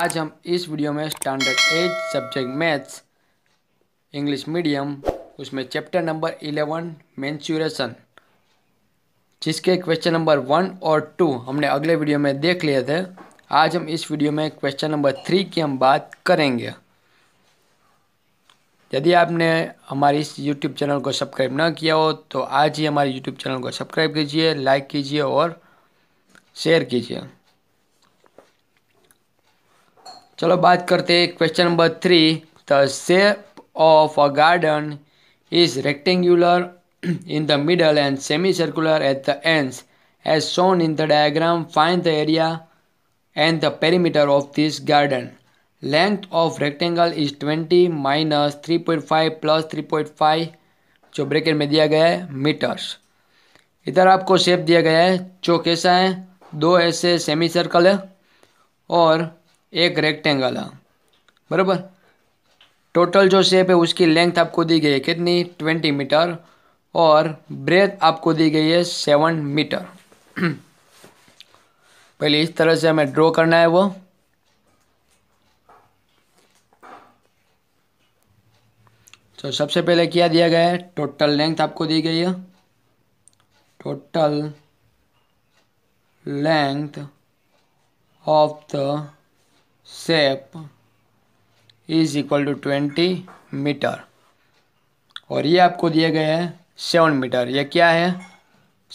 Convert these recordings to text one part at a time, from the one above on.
आज हम इस वीडियो में standard eight subject maths English medium उसमें चैप्टर नंबर इलेवन मैंसूरेशन जिसके क्वेश्चन नंबर वन और टू हमने अगले वीडियो में देख लिए थे आज हम इस वीडियो में क्वेश्चन नंबर थ्री की हम बात करेंगे यदि आपने हमारे इस यूट्यूब चैनल को सब्सक्राइब ना किया हो तो आज ही हमारे यूट्यूब चैनल को सब्सक्राइब कीजिए लाइक कीजिए और शेयर कीजिए चलो बात करते हैं question number three the shape of a garden is rectangular in the middle and semi circular at the end as shown in the diagram find the area and the perimeter of this garden length of rectangle is twenty minus three point five plus three point five जो bracket में दिया गया है metres इधर आपको shape दिया गया है जो कैसा है दो ऐसे सेमी सर्कल है और एक रेक्टेंगल है बराबर टोटल जो शेप है उसकी लेंथ आपको दी गई है कितनी ट्वेंटी मीटर और ब्रेथ आपको दी गई है सेवन मीटर पहले इस तरह से हमें ड्रॉ करना है वो तो सबसे पहले क्या दिया गया है टोटल लेंथ आपको दी गई है total length of the shape is equal to twenty metre और ये आपको दिए गए हैं सेवन मीटर ये क्या है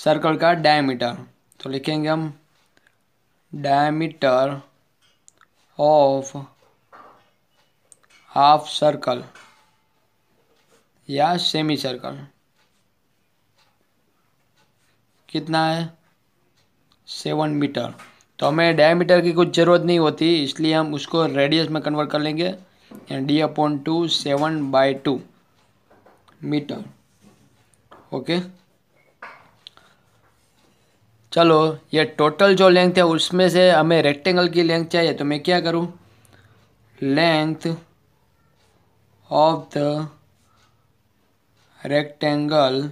सर्कल का डायमीटर तो लिखेंगे हम डायमीटर ऑफ हाफ सर्कल या सेमी सर्कल कितना है सेवन मीटर तो हमें डायमीटर की कुछ ज़रूरत नहीं होती इसलिए हम उसको रेडियस में कन्वर्ट कर लेंगे D upon two seven by two metre okay चलो ये टोटल जो लेंथ है उसमें से हमें रेक्टेंगल की लेंथ चाहिए तो मैं क्या करूँ length of the rectangle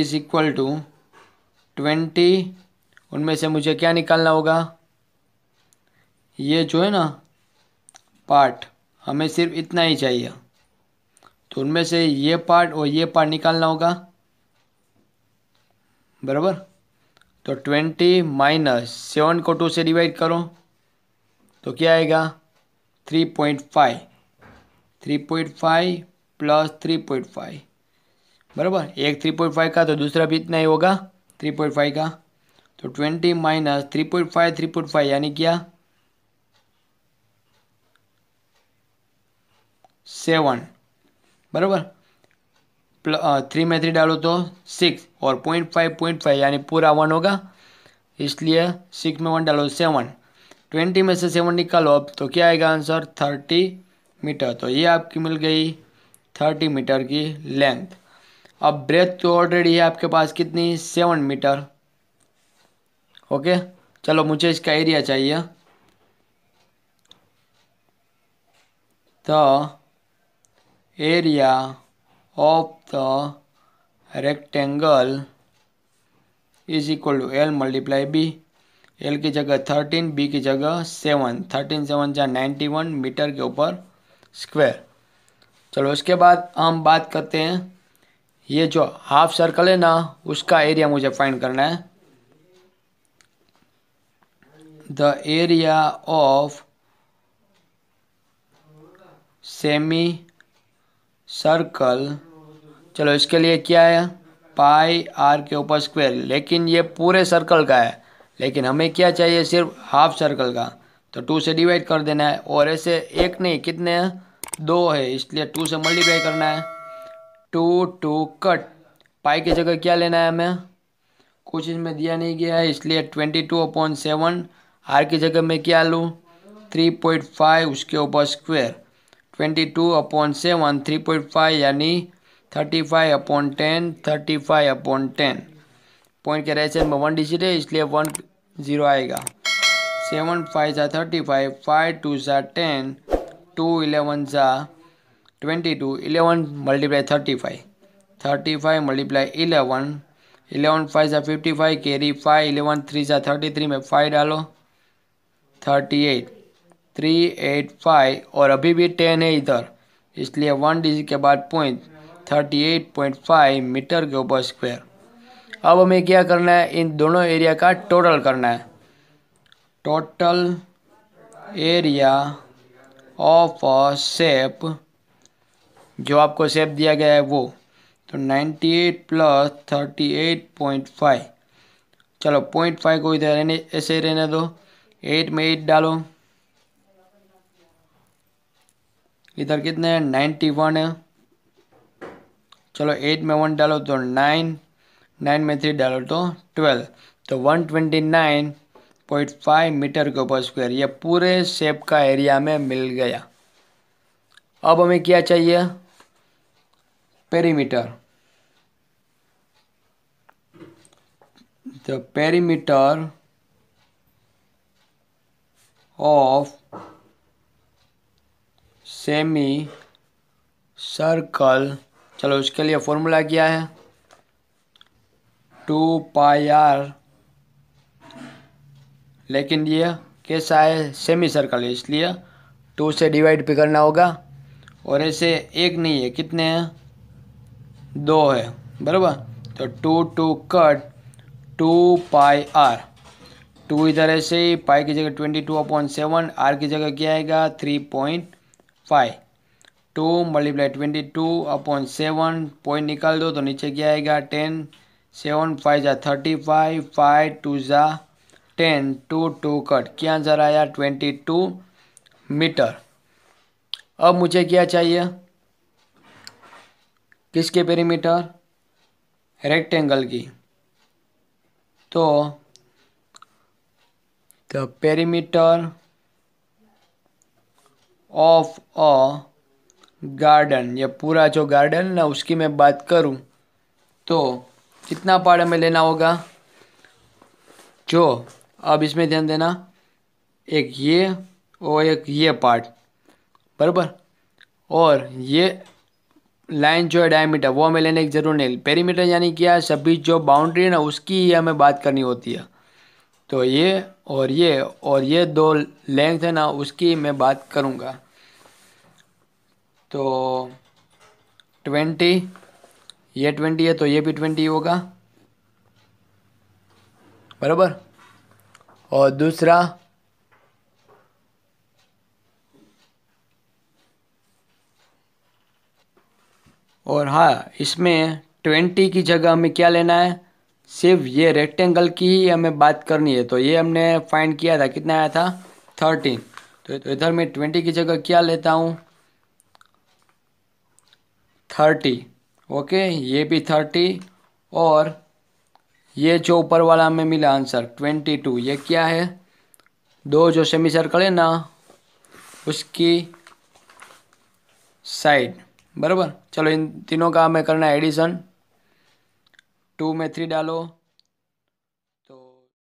is equal to twenty उनमें से मुझे क्या निकालना होगा ये जो है ना पार्ट हमें सिर्फ इतना ही चाहिए तो उनमें से ये पार्ट और ये पार्ट निकालना होगा बराबर तो ट्वेंटी माइनस सेवन को टू से डिवाइड करो तो क्या आएगा three point five three point five plus three point five बराबर एक थ्री पॉइंट फाइव का तो दूसरा भी इतना ही होगा थ्री पॉइंट फाइव का तो twenty minus three point five three point five यानी क्या सेवन बराबर थ्री में थ्री डालो तो सिक्स और पॉइंट फाइव पॉइंट फाइव यानी पूरा वन होगा इसलिए सिक्स में वन डालो सेवन ट्वेंटी में से सेवन निकालो अब तो क्या आएगा आंसर थर्टी मीटर तो ये आपकी मिल गई थर्टी मीटर की लेंथ अब ब्रेथ तो ऑलरेडी है आपके पास कितनी सेवन मीटर ओके चलो मुझे इसका एरिया चाहिए तो area of the rectangle is equal to L multiply B L की जगह थर्टीन बी की जगह सेवन थर्टीन सेवन जहाँ नाइन्टी वन मीटर के ऊपर स्क्वायर चलो उसके बाद हम बात करते हैं ये जो हाफ सर्कल है ना उसका एरिया मुझे फाइंड करना है the area of semi circle चलो इसके लिए क्या है पाई आर के ऊपर स्क्वायर लेकिन ये पूरे सर्कल का है लेकिन हमें क्या चाहिए सिर्फ हाफ सर्कल का तो टू से डिवाइड कर देना है और ऐसे एक नहीं कितने हैं दो है इसलिए टू से मल्टीप्लाई करना है टू टू कट पाई की जगह क्या लेना है हमें कुछ इसमें दिया नहीं गया है इसलिए twenty two upon seven R की जगह मैं क्या लूँ थ्री पॉइंट फाइव उसके ऊपर square twenty two upon seven three point five यानी thirty five upon ten thirty five upon ten point के रेशन में वन डिजिट है इसलिए वन जीरो आएगा सेवन फाइव सा थर्टी फाइव फाइव टू सा टेन टू इलेवन सा twenty two eleven multiply thirty five thirty five multiply eleven eleven five सा fifty five carry five eleven three सा thirty three में five डालो thirty eight three eight five और अभी भी ten है इधर इसलिए वन डिजिट के बाद point thirty eight point five metre के ऊपर स्क्वायर अब हमें क्या करना है इन दोनों एरिया का टोटल करना है total area of a shape जो आपको सेप दिया गया है वो तो 98 plus thirty eight point five चलो पॉइंट फाइव को इधर रहने ऐसे रहने दो एट में एट डालो इधर कितने हैं नाइन्टी वन है चलो एट में वन डालो तो नाइन नाइन में थ्री डालो तो ट्वेल्व तो one twenty nine point five metre के ऊपर स्क्वायर ये पूरे शेप का एरिया में मिल गया अब हमें क्या चाहिए perimeter the perimeter of semi circle चलो इसके लिए फॉर्मूला क्या है टू पाई आर लेकिन ये कैसा है सेमी सर्कल इसलिए टू से डिवाइड भी करना होगा और ऐसे एक नहीं है कितने हैं दो है बराबर तो two two cut two pi R two इधर ऐसे ही पाई की जगह twenty two upon seven R की जगह क्या आएगा three point five two multiply twenty two upon seven point निकाल दो तो नीचे क्या आएगा टेन सेवन फाइव जा थर्टी फाइव फाइव टू जा टेन टू टू कट क्या आंसर आया ट्वेंटी टू मीटर अब मुझे क्या चाहिए किसके पेरीमीटर रेक्टेंगल की तो the perimeter of a garden या पूरा जो गार्डन ना उसकी मैं बात करूं तो कितना पार्ट हमें लेना होगा जो अब इसमें ध्यान देना एक ये और एक ये पार्ट बराबर और ये लाइन जो है डायमीटर वो हमें लेने की ज़रूरत नहीं पेरीमीटर यानी क्या सभी जो बाउंड्री है ना उसकी ही हमें बात करनी होती है तो ये और ये और ये दो लेंथ है ना उसकी मैं बात करूँगा तो ट्वेंटी ये ट्वेंटी है तो ये भी ट्वेंटी होगा बराबर और दूसरा और हाँ इसमें ट्वेंटी की जगह हमें क्या लेना है सिर्फ ये रेक्टेंगल की ही हमें बात करनी है तो ये हमने फाइंड किया था कितना आया था थर्टीन तो, तो इधर मैं ट्वेंटी की जगह क्या लेता हूँ थर्टी ओके ये भी थर्टी और ये जो ऊपर वाला हमें मिला आंसर ट्वेंटी टू ये क्या है दो जो सेमी सर्कल है ना उसकी साइड बराबर चलो इन तीनों का हमें करना है एडिशन टू में थ्री डालो